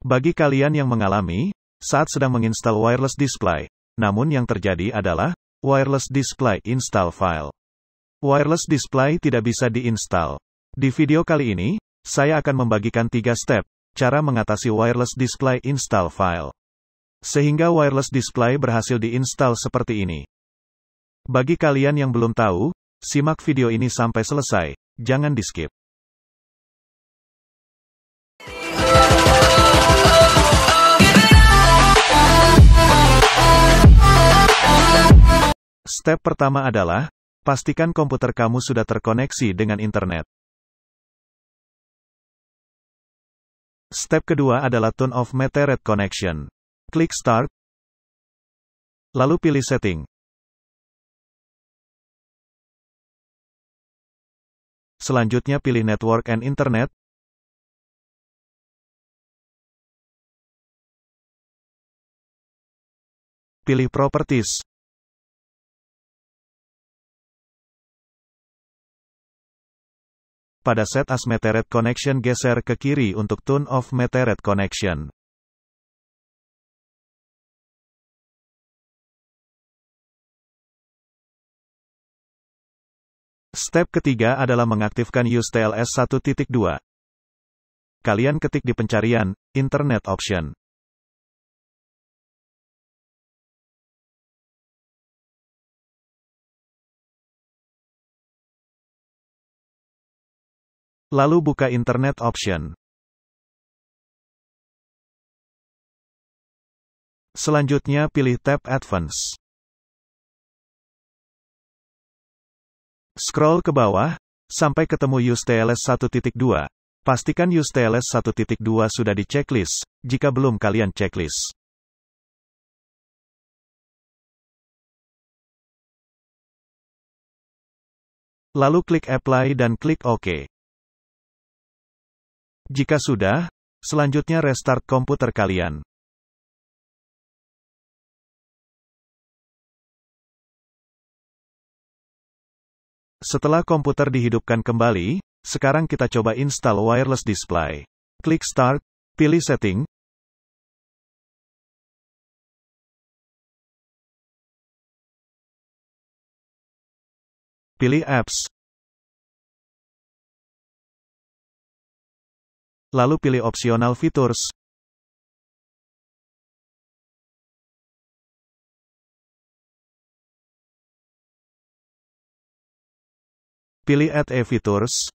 Bagi kalian yang mengalami, saat sedang menginstal wireless display, namun yang terjadi adalah, wireless display install file. Wireless display tidak bisa diinstal. Di video kali ini, saya akan membagikan tiga step, cara mengatasi wireless display install file. Sehingga wireless display berhasil diinstal seperti ini. Bagi kalian yang belum tahu, simak video ini sampai selesai, jangan di skip. Step pertama adalah, pastikan komputer kamu sudah terkoneksi dengan internet. Step kedua adalah turn off Meteret connection. Klik Start, lalu pilih Setting. Selanjutnya pilih Network and Internet, pilih Properties, pada set as Meteret Connection geser ke kiri untuk tune off Meteret Connection. Step ketiga adalah mengaktifkan use TLS 1.2. Kalian ketik di pencarian, Internet Option. Lalu buka Internet Option. Selanjutnya pilih tab Advance. Scroll ke bawah, sampai ketemu Use TLS 1.2. Pastikan Use TLS 1.2 sudah di checklist, jika belum kalian checklist. Lalu klik Apply dan klik OK. Jika sudah, selanjutnya restart komputer kalian. Setelah komputer dihidupkan kembali, sekarang kita coba install wireless display. Klik Start, pilih Setting, pilih Apps, lalu pilih Optional Features. Pilih Add a Features.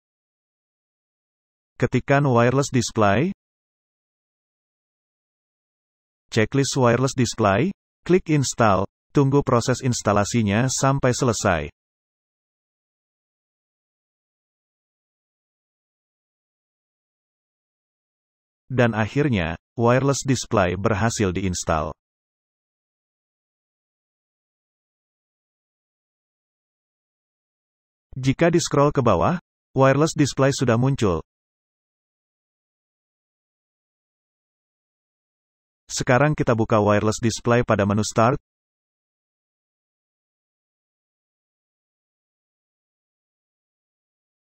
ketikkan Wireless Display. Checklist Wireless Display. Klik Install. Tunggu proses instalasinya sampai selesai. Dan akhirnya, wireless display berhasil diinstal. Jika di-scroll ke bawah, wireless display sudah muncul. Sekarang kita buka wireless display pada menu Start,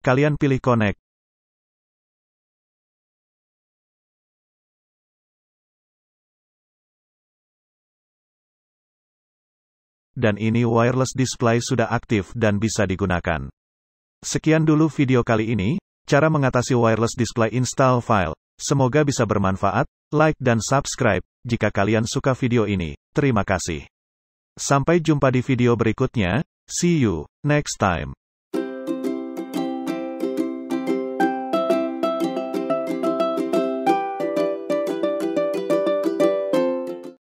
kalian pilih connect. dan ini wireless display sudah aktif dan bisa digunakan. Sekian dulu video kali ini, cara mengatasi wireless display install file. Semoga bisa bermanfaat, like dan subscribe, jika kalian suka video ini. Terima kasih. Sampai jumpa di video berikutnya, see you, next time.